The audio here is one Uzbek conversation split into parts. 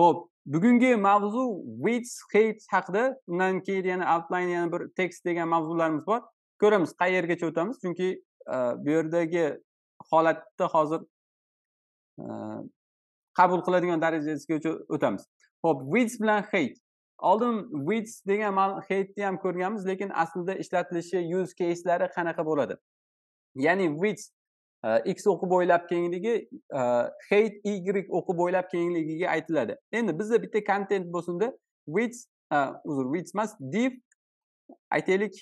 ho'p bugungi mavzu wits hate haqida undan keyin yana outline yana bir tekst degan mavzularimiz bor ko'ramiz qayergacha o'tamiz chunki e, bu yerdagi holatda hozir e, qabul qiladigan darajasigacha o'tamiz ho'p wits bilan hate oldin wits degan heightni ham ko'rganmiz lekin aslida ishlatilishi use caselari qanaqa bo'ladi ya'ni weights Э, x o'qi bo'ylab kengligi e, height y o'qi bo'ylab kengligiga aytiladi endi bizda bitta kontent bo'lsinda width e, uzr width emas div aytaylik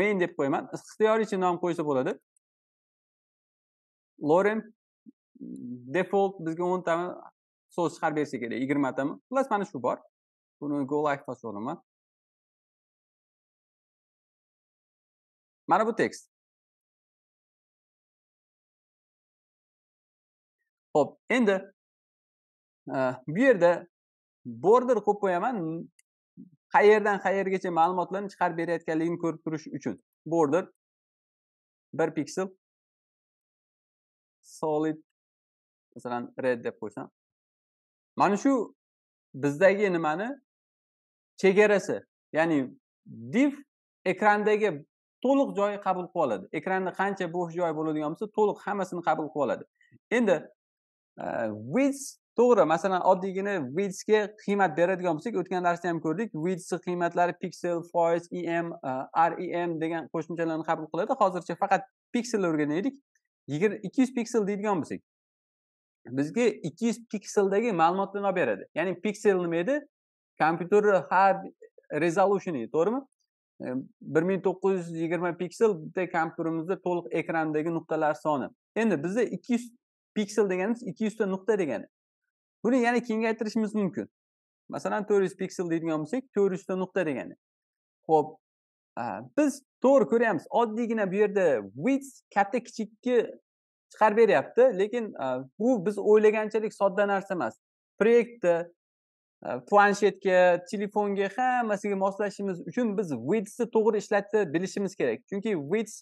main deb qo'yaman ixtiyoriycha nom qo'ysa bo'ladi lorem default bizga o'ntami so'z chiqarib bersa kerak yigirmatami xullas mana shu bor buni go like qilib olaman mana bu tekst Xo'p, endi e, bu yerda border qo'yib qo'yaman qayerdan qayergacha ma'lumotlarni chiqarib berayotganligini ko'rib turish uchun. Border 1 piksel solid masalan red deb qo'ysam. Mana shu bizdagi nimani chegarasi, ya'ni div ekrandagi to'liq joyi qabul qilib oladi ekranni qancha bo'sh joy bo'ladigan bo'lsa to'liq hammasini qabul qilib oladi endi vids э, to'g'ri masalan oddiygina vidsga qiymat beradigan bo'lsak o'tgan darsda ham ko'rdik vidsni qiymatlari pixel foiz em e, rem degan qo'shimchalarni qabul qiladi hozircha faqat pikselni o'rganaylik yigirma ikki yuz piksel deydigan bo'lsak bizga ikki yuz pikseldagi ma'lumotlarni olib beradi ya'ni piksel nima edi kompyuterni har rezolyushini to'g'rimi e, bir ming to'qqiz yuz yigirma piksel bitta kompyuterimizda to'liq ekrandagi nuqtalar soni endi bizda ikki yuz piksel deganimiz 200 ta nuqta degani buni yana kengaytirishimiz mumkin masalan 400 piksel deydigan bo'lsak 400 ta nuqta degani ho'p biz to'g'ri ko'ryapmiz oddiygina bu yerda width katta kichikka chiqarib beryapti lekin bu biz o'ylaganchalik sodda narsa emas proyektni planshetga telefonga hammasiga moslashimiz uchun biz widthni to'g'ri ishlatib bilishimiz kerak chunki width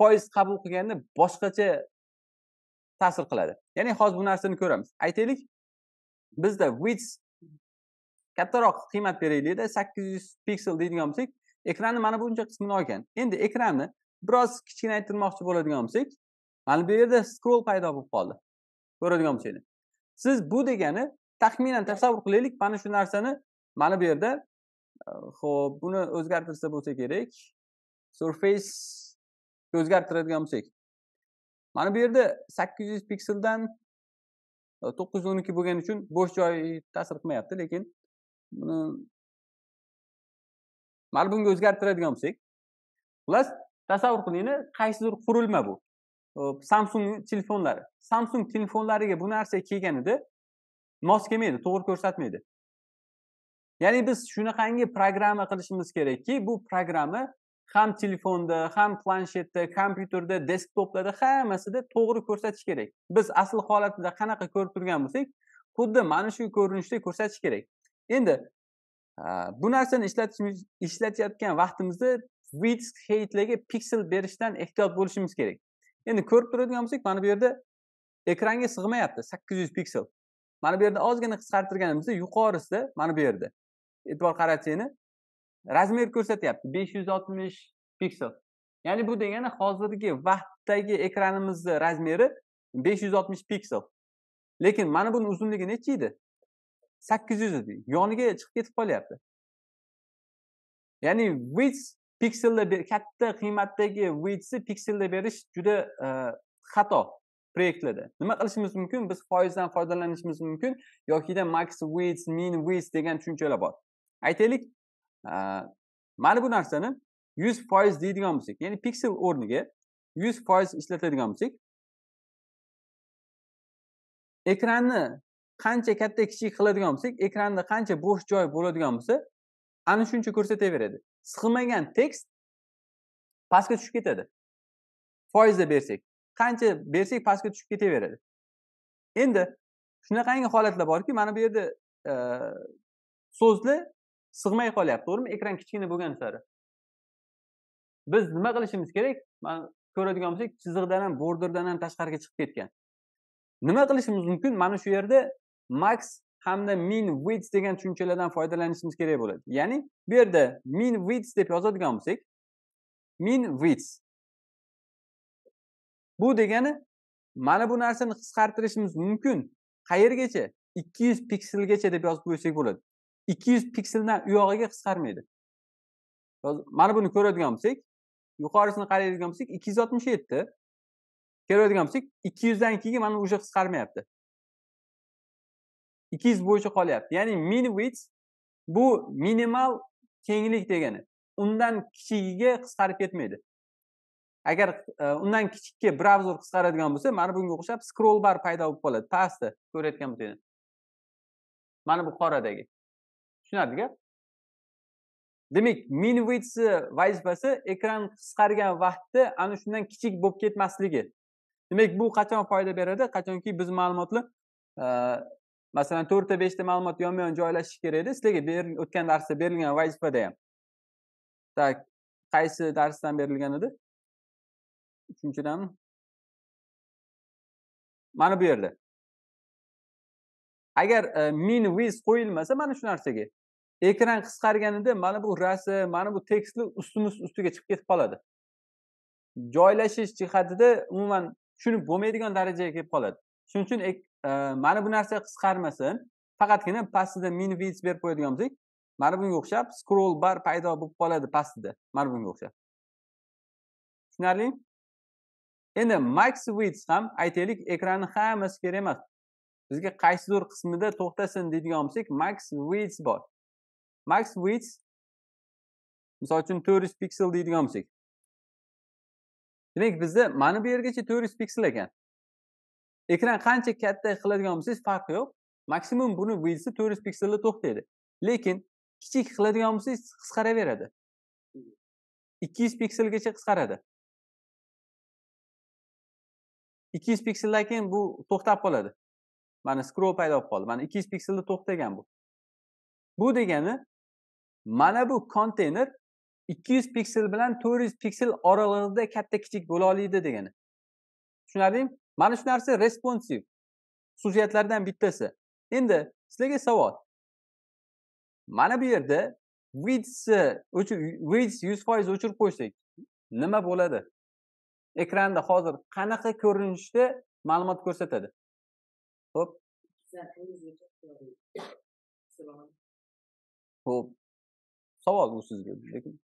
foiz qabul qilganda boshqacha ta'sir qiladi ya'ni hozir bu narsani ko'ramiz aytaylik bizda width kattaroq qiymat beraylikda sakkiz yuz piksel deydigan bo'lsak ekranni mana buncha qismini olgan endi ekranni biroz kichkinaytirmoqchi bo'ladigan bo'lsak mana bu yerda scroll paydo bo'lib qoldi ko'radigan bo'lsangiz siz bu degani taxminan tasavvur qilaylik mana shu narsani mana bu yerda ho'p e, buni o'zgartirsa bo'lsa kerak surface o'zgartiradigan bo'lsak mana bu yerda sakkiz yuz pikseldan e, to'qqiz yuz o'n ikki bo'lgani uchun bo'sh joy ta'sir qilmayapti lekin buni mana bunga o'zgartiradigan bo'lsak xullas tasavvur qilingni qaysidir qurilma bu e, samsung telefonlari samsung telefonlariga bu narsa kelganida mos kelmaydi to'g'ri ko'rsatmaydi ya'ni biz shunaqangi programma qilishimiz kerakki bu programma ham telefonda ham planshetda kompyuterda desktoplarda hammasida to'g'ri ko'rsatish kerak biz asl holatida qanaqa ko'rib turgan bo'lsak xuddi mana shu ko'rinishda ko'rsatish kerak endi bu narsani ishlatish ishlatayotgan vaqtimizda width heightlarga piksel berishdan ehtiyot bo'lishimiz kerak endi ko'rib turadigan bo'lsak mana bu yerda ekranga sig'mayapti sakkiz yuz piksel mana bu yerda ozgina qisqartirganimizda yuqorisida mana bu yerda e'tibor qaratsangiz razmer ko'rsatyapti besh yuz oltmish piksel ya'ni bu degani hozirgi vaqtdagi ekranimizni razmeri besh yuz oltmish piksel lekin mana buni uzunligi necha edi sakkiz yuz edi yoniga chiqib ketib qolyapti ya'ni width pikselda katta qiymatdagi widthni pikselda berish juda e, xato proyektlarda nima qilishimiz mumkin biz foizdan foydalanishimiz mumkin yokida max width min width degan tushunchalar bor aytaylik mana bu narsani yuz foiz deydigan bo'lsak ya'ni piksel o'rniga yuz foiz ishlatadigan bo'lsak ekranni qancha katta kichik qiladigan bo'lsak ekranda qancha bo'sh joy bo'ladigan bo'lsa ana shuncha ko'rsataveradi sig'magan tekst pastga tushib ketadi foizda bersak qancha bersak pastga tushib ketaveradi endi shunaqangi holatlar borki mana bu yerda e, so'zni sig'may qolyapti to'g'rimi ekran kichkina bo'lgani sari biz nima qilishimiz kerak mana ko'radigan bo'lsak chiziqdan ham borderdan ham tashqariga chiqib ketgan nima qilishimiz mumkin mana shu yerda max hamda min width degan tushunchalardan foydalanishimiz kerak bo'ladi ya'ni bu yerda min width deb yozadigan bo'lsak min width bu degani mana bu narsani qisqartirishimiz mumkin qayergacha ikki yuz pikselgacha deb yozib qo'ysak bo'ladi 200 pikseldan uyog'iga qisqarmaydi mana buni ko'radigan bo'lsak yuqorisini qaraydigan bo'lsak 267 yuz bo'lsak 200 dan keyin mana уже qisqarmayapti 200 bo'yicha qolyapti ya'ni min width bu minimal kenglik degani undan kichigiga qisqarib ketmaydi agar e, undan kichikka brauzer qisqaradigan bo'lsa mana bunga o'xshab scroll bar paydo bo'lib qoladi pastda ko'rayotgan bo'lsangiz mana bu qoradagi tushunarliga demak min widthni vazifasi ekran qisqargan vaqtda ana shundan kichik bo'lib ketmasligi demak bu qachon foyda beradi qachonki biz ma'lumotni e, masalan to'rtta beshta ma'lumot yonma yon joylashish kerak edi sizlarga o'tgan darsda berilgan vazifada ham так qaysi darsdan berilgan edi uchinchidanmi mana bu yerda agar e, min viz qo'yilmasa mana shu narsaga ekran qisqarganida mana bu rasm mana bu tekstni ustimiz ustiga chiqib ketib qoladi joylashish jihatida umuman tushunib bo'lmaydigan darajaga kelib qoladi shuning uchun e, e, mana bu narsa qisqarmasin faqatgina pastida min viz berib qo'yadigan bo'lsak mana bunga o'xshab scroll bar paydo bo'lib qoladi pastida mana bunga o'xshab tushunarli endi max width ham aytaylik ekranni hammasi kerak emas bizga qaysidir qismida to'xtasin deydigan bo'lsak max width bor max width misol uchun to'rt yuz piksel deydigan bo'lsak demak bizda mana bu yergacha to'rt yuz piksel ekan ekran qancha katta qiladigan bo'lsangiz farqi yo'q maksimum buni widthi to'rt yuz pikselda to'xtaydi lekin kichik qiladigan bo'lsangiz qisqaraveradi ikki yuz pikselgacha qisqaradi ikki yuz pikseldan keyin bu to'xtab qoladi mana scroll paydo bo'lib qoldi mana ikki yuz pikselda to'xtagan bu bu degani mana bu konteyner ikki yuz piksel bilan to'rt yuz piksel oralig'ida katta kichik bo'la oladi degani tushunarlimi mana shu narsa responsiv xususiyatlardan bittasi endi sizlarga savol mana bu yerda vidsni vids yuz foiz o'chirib qo'ysak nima bo'ladi ekranda hozir qanaqa ko'rinishda ma'lumot ko'rsatadi Hop. Hop. Savol bu sizga lekin.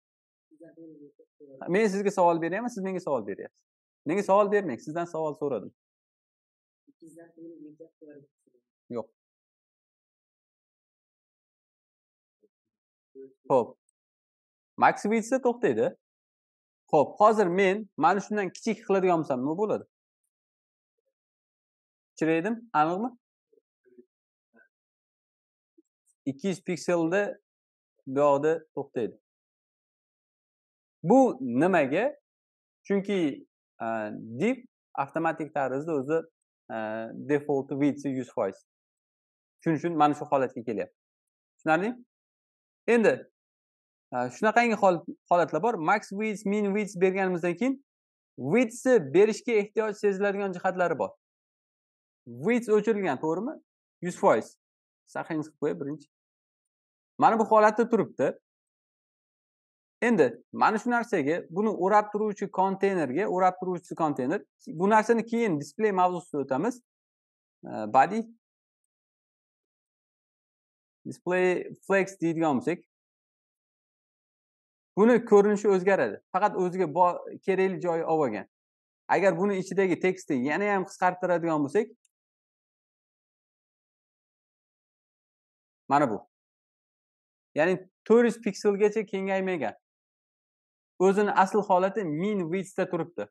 Men sizga savol beryapman, siz menga savol beryapsiz. Menga savol bermang, sizdan savol so'radim. Yo'q. Xo'p. Maksvitsda to'xtaydi. Xo'p, hozir men mana shundan kichik qiladigan bo'lsam nima bo'ladi? kichiraydim aniqmi ikki yuz pikselda yoqda to'xtaydi bu nimaga chunki e, div avtomatik tarzda o'zi e, default width yuz foiz shuning uchun mana shu holatga kelyapti tushunarli endi e, shunaqangi holatlar bor max width min width berganimizdan keyin widthni berishga ehtiyoj seziladigan jihatlari bor width o'chirilgan to'g'rimi yuz foiz sahifangiz qilib qo'ying birinchi mana bu holatda turibdi endi mana shu narsaga buni o'rab turuvchi konteynerga o'rab turuvchi konteyner bu narsani keyin display mavzusiga o'tamiz body display flex deydigan bo'lsak buni ko'rinishi o'zgaradi faqat o'ziga kerakli joyi olib olgan agar buni ichidagi tekstni yana ham qisqartiradigan bo'lsak Mana bu. Ya'ni 400 pikselgacha kengaymagan. O'zini asl holati min widthda turibdi.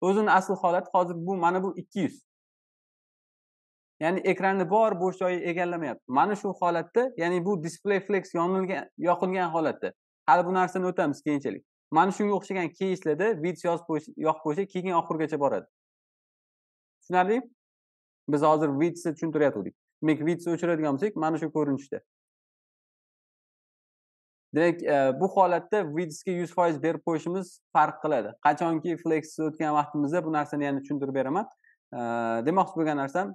O'zini asl holati hozir bu mana bu 200. Ya'ni ekranni bor bo'sh joyi egallamayapti. Mana shu holatda, ya'ni bu display flex yonilgan, yoqilgan holatda. Hali bu narsani o'tamiz keyinchalik. Mana shunga o'xshagan keyslarda video yozib yoqib qo'ysa, keyin oxirigacha boradi. Tushunarlimi? Biz hozir videoni tushuntiryotgandik. demak o'chiradigan bo'lsak mana shu ko'rinishda demak e, bu holatda vidsga yuz foiz berib qo'yishimiz farq qiladi qachonki fleksiz o'tgan vaqtimizda bu narsani yana tushuntirib beraman e, demoqchi bo'lgan narsam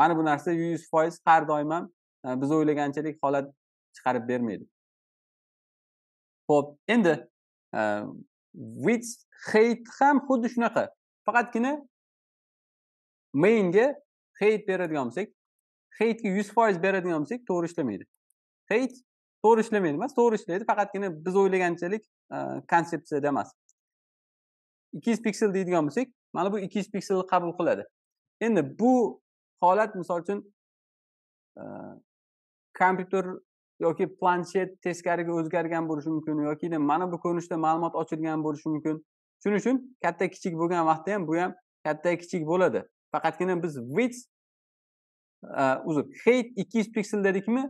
mana bu narsa yuz foiz har doim ham e, biz o'ylaganchalik holat chiqarib bermaydi ho'p endi width heyt ham xuddi shunaqa faqatgina mainga heyt beradigan bo'lsak heytga yuz foiz beradigan bo'lsak to'g'ri ishlamaydi heyt to'g'ri ishlamaydi emas to'g'ri ishlaydi faqatgina biz o'ylaganchalik e, konsepsiyada emas ikki yuz piksel deydigan bo'lsak mana bu ikki yuz pikselni qabul qiladi endi bu holat misol uchun e, kompyuter yoki planshet teskariga o'zgargan bo'lishi mumkin yoki mana bu ko'rinishda ma'lumot ochilgan bo'lishi mumkin shuning uchun katta kichik bo'lgan vaqtda ham bu ham katta kichik bo'ladi faqatgina biz width uzr э, height 200 piksel dedikmi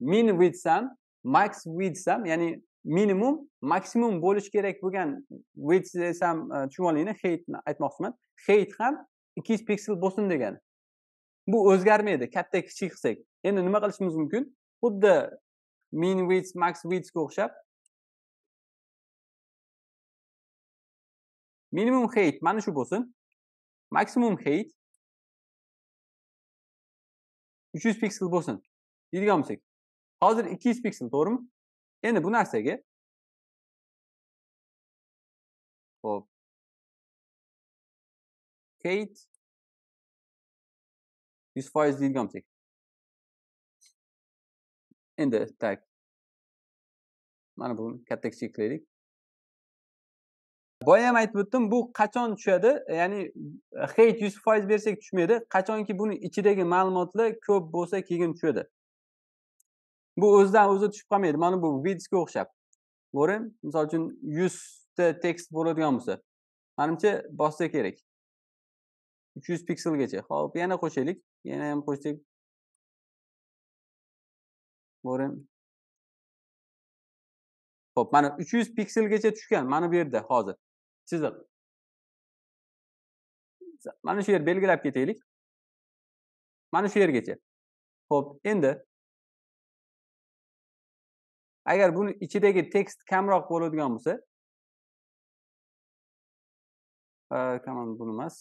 min width ham max width ham ya'ni minimum maksimum bo'lish kerak bo'lgan width desam e, height heightni aytmoqchiman height ham 200 piksel bo'lsin degan. bu o'zgarmaydi katta kichik qilsak endi nima qilishimiz mumkin xuddi min width max width ga o'xshab minimum height mana shu bo'lsin maksimum height 300 piksel basın. İlgilenmesek. Hazır 200 piksel doğru mu? Yani bu narsaga hop Kate 100 faiz ilgilenmesek. Endi tak. Mana buni katta kichiklaylik. boya ham aytib o'tdim bu qachon tushadi ya'ni heyt yuz foiz bersak tushmaydi qachonki buni ichidagi ma'lumotlar ko'p bo'lsa keyin tushadi bu o'zidan o'zi tushib qolmaydi mana bu vidsga o'xshab to'g'rimi misol uchun yuzta tekst bo'ladigan bo'lsa manimcha bossa kerak uch yuz pikselgacha ho'p yana qo'shaylik yana ham qo'shsak to'g'rimi ho'p mana uch yuz pikselgacha tushgan mana bu yerda hozir chiziq mana shu yer belgilab ketaylik mana shu yergacha ho'p endi agar buni ichidagi tekst kamroq bo'ladigan bo'lsa kamon bu emas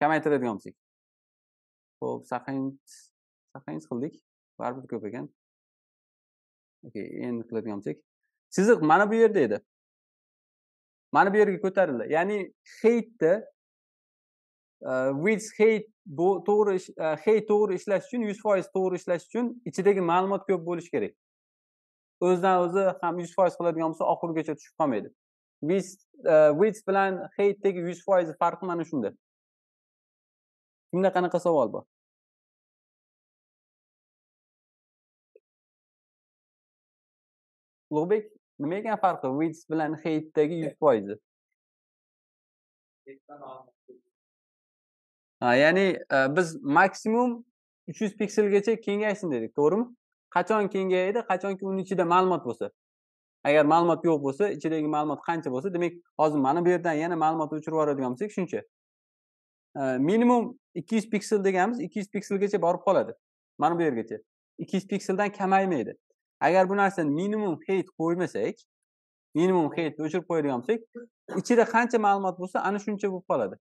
kamaytiradigan bo'lsak xo'p saqins saqins qildik baribir ko'p ekan endi qiladigan bo'lsak chiziq mana bu yerda edi mana bu yerga ko'tarildi ya'ni heytni e, with height bu to'g'ri e, height to'g'ri ishlash uchun yuz foiz to'g'ri ishlash uchun ichidagi ma'lumot ko'p bo'lishi kerak o'zidan o'zi ham yuz foiz qiladigan bo'lsa oxirigacha tushib qolmaydi with e, bilan hatetdagi yuz foizi farqi mana shunda kimda qanaqa savol bor ulug'bek nima ekan farqi vids bilan heytdagi yuz e foizi ya'ni e, biz maksimum uch yuz pikselgacha kengaysin dedik to'g'rimi qachon kengayadi qachonki uni ichida ma'lumot bo'lsa agar ma'lumot yo'q bo'lsa ichidagi ma'lumot qancha bo'lsa demak hozir mana bu yerdan yana ma'lumot o'chirib yuboradigan bo'lsak shuncha e, minimum ikki yuz piksel deganimiz ikki yuz pikselgacha borib qoladi mana bu yergacha ikki yuz pikseldan kamaymaydi Əgər bu nərsəni minimum heyt qoymasək, minimum heyt o'chirib qo'yadigansak, ichida qancha ma'lumot bo'lsa, ana shuncha bo'lib qoladi.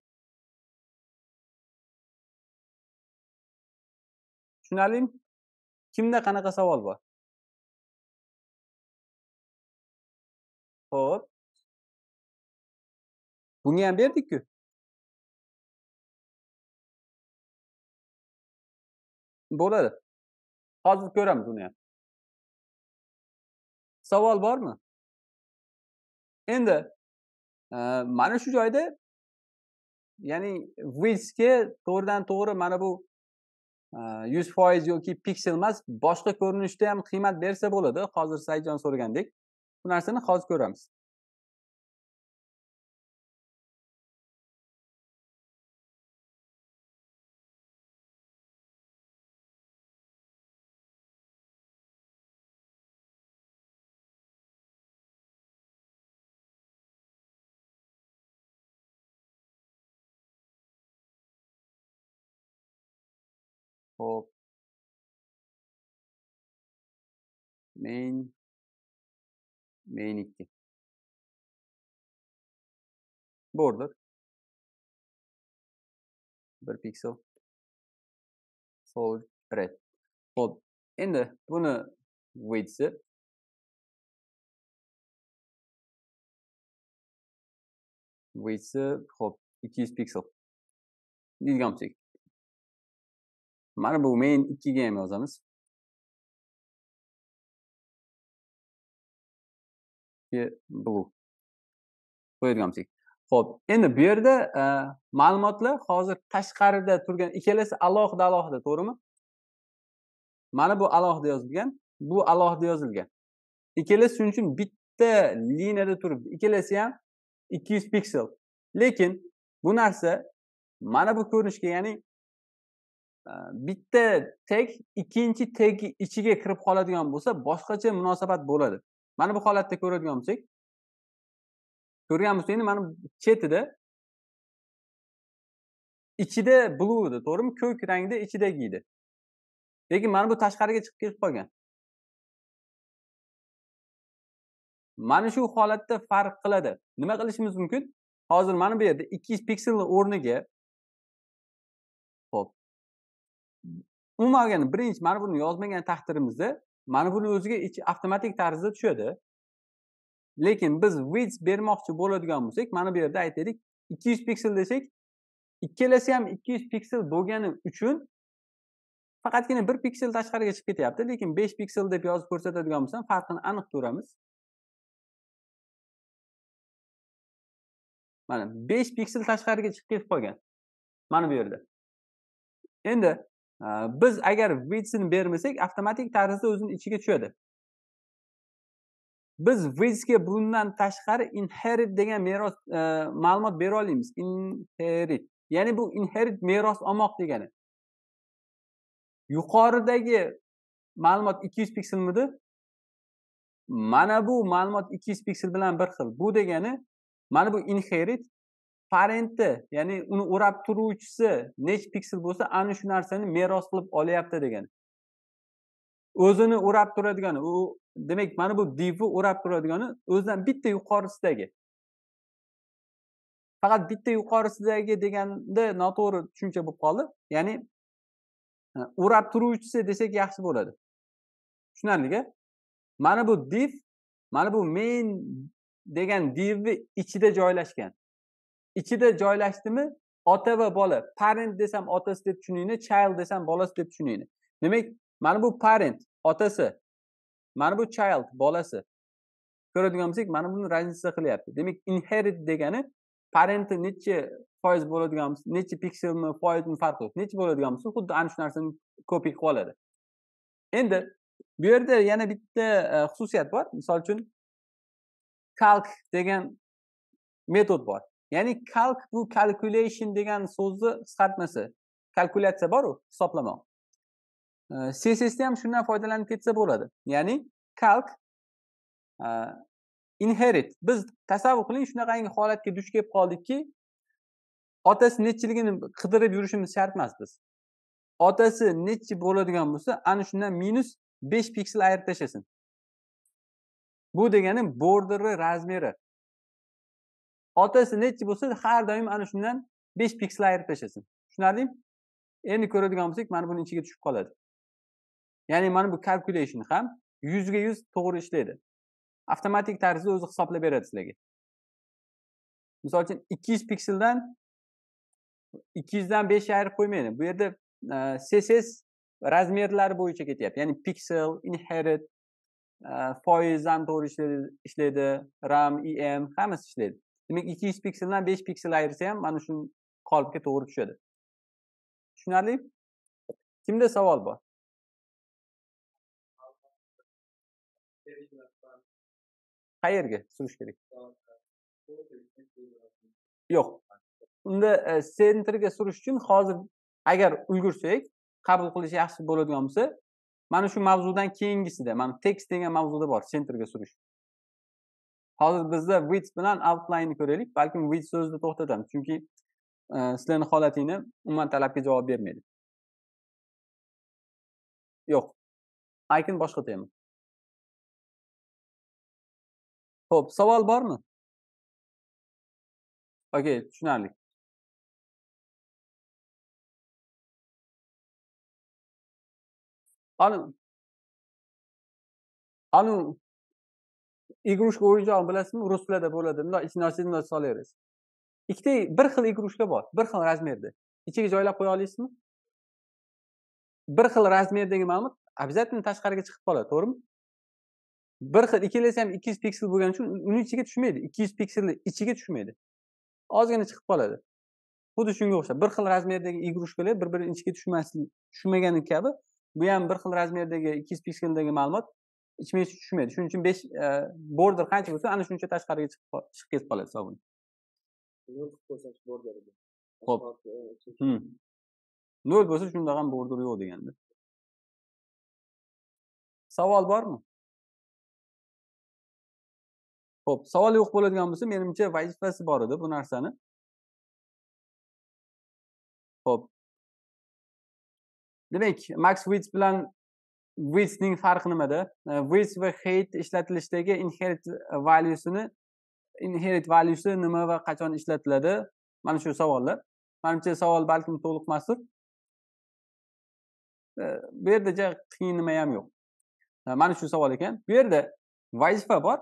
Tushunarlimi? Kimda qanaqa savol bor? Xo'p. Bunga ham berdik-ku. Bo'ladi. Hozir ko'ramiz uni ham. savol bormi endi e, mana shu joyda ya'ni visga to'g'ridan to'g'ri mana bu e, yuz foiz yoki piksel emas boshqa ko'rinishda ham qiymat bersa bo'ladi hozir saidjon so'ragandek bu narsani hozir ko'ramiz hope, main, main icke. Border, bir pixel, sol, red. Hop. Endi buni width'i width'i hop 200 piksel. Diyilgan qilsak. mana bu yozamiz 1ゲームをざます bu qo'yadiganmiz ho'p endi bu yerda e, ma'lumotlar hozir tashqarida turgan ikkalasi alohida alohida to'g'rimi mana bu alohida yozilgan bu alohida yozilgan ikkalasi shuning uchun bitta liniyada turibdi ikkalasi ham ikki yuz piksel lekin bu narsa mana bu ko'rinishga ya'ni bitta tag ikkinchi tagni ichiga kirib qoladigan bo'lsa boshqacha munosabat bo'ladi mana bu holatda ko'radigan bo'lsak ko'rganmiz endi mana chetida ichida blue edi to'g'rimi ko'k rangda ichidagi edi lekin mana bu tashqariga chiqib ketib qolgan mana shu holatda farq qiladi nima qilishimiz mumkin hozir mana bu yerda ikki yuz pikselni o'rniga umuman olganda birinchi mana buni yozmagan taqdirimizda mana buni o'ziga avtomatik tarzda tushadi lekin biz width bermoqchi bo'ladigan bo'lsak mana bu yerda aytaylik 200 piksel desak ikkalasi ham 200 piksel bo'lgani uchun faqatgina bir piksel tashqariga chiqib ketyapti lekin 5 piksel deb yozib ko'rsatadigan bo'lsam farqini aniq ko'ramiz mana 5 piksel tashqariga chiqib ketib qolgan mana bu yerda endi Э, biz agar vitsni bermasak avtomatik tarzda o'zini ichiga tushadi biz vitsga bundan tashqari inherit degan meros e, ma'lumot bera olmaymiz inherit ya'ni bu inherit meros olmoq degani yuqoridagi ma'lumot ikki yuz pikselmidi mana bu ma'lumot ikki yuz piksel bilan bir xil bu degani mana bu inherit parenti ya'ni uni o'rab turuvchisi nech piksel bo'lsa ana shu narsani meros qilib olyapti degani o'zini o'rab turadigani u demak mana bu divni o'rab turadigani o'zidan bitta yuqorisidagi faqat bitta yuqorisidagi deganda noto'g'ri tushuncha bo'lib qoldi ya'ni o'rab turuvchisi desak yaxshi bo'ladi tushunarlia mana bu div mana bu main degan divni ichida joylashgan ichida joylashdimi ota va bola parent desam otasi deb tushuninglar child desam bolasi deb tushuninglar demak mana bu parent otasi mana bu child bolasi ko'radigan bo'lsak mana buni разница qilyapti demak inherit degani parenti necha foiz bo'ladigan bo'lsa necha pikselmi foizmi farqi yo'q necha bo'ladigan bo'lsa xuddi ana shu narsani ko'piga qilib oladi endi bu yerda yana bitta e, xususiyat bor misol uchun kalk degan metod bor ya'ni kalk bu calculation degan so'zni qisqartmasi kalkulyatsiya boru hisoblamoq ssda ham shundan foydalanib ketsa bo'ladi ya'ni kalk e, inherit biz tasavvur qiling shunaqangi holatga duch kelib qoldikki otasi nechiligini qidirib yurishimiz shart emas biz otasi nechi bo'ladigan bo'lsa ana shundan minus besh piksel ayirib tashlasin bu degani borderi razmeri otasi nechi bo'lsa har doim ana shundan besh piksel ayirib tashlasin tushunarlimi endi ko'radigan bo'lsak mana buni ichiga tushib qoladi ya'ni mana bu calculation ham yuzga yuz to'g'ri ishlaydi avtomatik tarzda o'zi hisoblab beradi sizlarga misol uchun ikki yuz pikseldan ikki yuzdan besh ayirib qo'ymaydi bu yerda e, css razmerlari bo'yicha ketyapti ya'ni piksel inherit e, foiz ham to'g'ri ishlaydi ram em hammasi ishlaydi demak ikki yuz pikseldan besh piksel ayirsa ham mana shu qolipga to'g'ri tushadi tushunarli kimda savol bor qayerga surish kerak yo'q unda e, sentrga surish uchun hozir agar ulgursak qabul qilish yaxshi bo'ladigan bo'lsa mana shu mavzudan keyingisida mana tekst degan mavzuda bor sentrga surish hozir bizda with bilan outlineni ko'raylik balkim with so'zida to'xtatamiz chunki e, sizlarni holatingni umuman talabga javob bermaydi yo'q aykin boshqa tema ho'p savol bormi okey tushunarli anu anu igrushka o'yinchog'ini bilasizmi rus tilida bo'ladi bundoq mundoq solaverasiz ikkita bir xil igrushka bor bir xil razmerda ichiga joylab qo'ya olasizmi bir xil razmerdagi ma'lumot обязательно tashqariga chiqib qoladi to'g'rimi bir xil ikkalasi ham ikki yuz piksel bo'lgani uchun uni ichiga tushmaydi ikki yuz pikselni ichiga tushmaydi ozgina chiqib qoladi xuddi shunga o'xshab bir xil razmerdagi igrushkalar bir birini ichiga tushmasligi tushmagani kabi bu ham bir xil razmerdagi ikki yuz pikseldagi ma'lumot ichimga tushmaydi shuning uchun besh border qancha bo'lsa ana shuncha tashqariga chiqib ketib qoladi sovun ho'p nol bo'lsa shunda ham border yo'q deganda savol bormi ho'p savol yo'q bo'ladigan bo'lsa menimcha vazifasi bor edi bu narsani ho'p demak max wits bilan ning farqi nimada e, which va hate ishlatilishdagi inherit valuesini inherit valuesi nima va qachon ishlatiladi mana shu savollar manimcha savol balkim to'liq emasdir e, bu yerdacha qiyin nima ham yo'q e, mana shu savol ekan bu yerda vazifa bor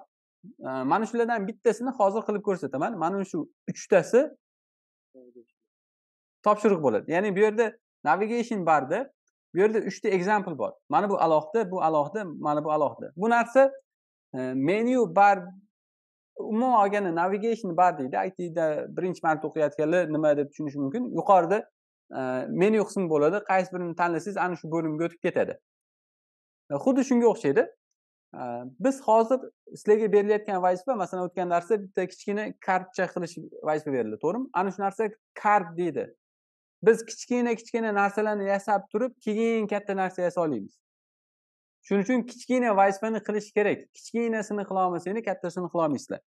mana shulardan bittasini hozir qilib ko'rsataman mana shu uchtasi topshiriq bo'ladi ya'ni bu yerda navigation barda bu yerda uchta example bor mana bu alohida bu alohida mana bu alohida bu narsa e, menyu bar umuman olganda navigation bar deydi itda birinchi marta o'qiyotganlar nima deb tushunishi mumkin yuqorida e, menyu qismi bo'ladi qaysi birini tanlasangiz ana shu bo'limga o'tib ketadi e, xuddi shunga o'xshaydi biz hozir sizlarga berilayotgan vazifa masalan o'tgan darsda bitta kichkina kartcha qilish vazifa berildi to'g'rimi ana shu narsa kart deydi biz kichkina kichkina narsalarni yasab turib keyin katta narsa yasa shuning uchun kichkina vazifani qilish kerak kichkinasini qila kattasini qilolmaysizlar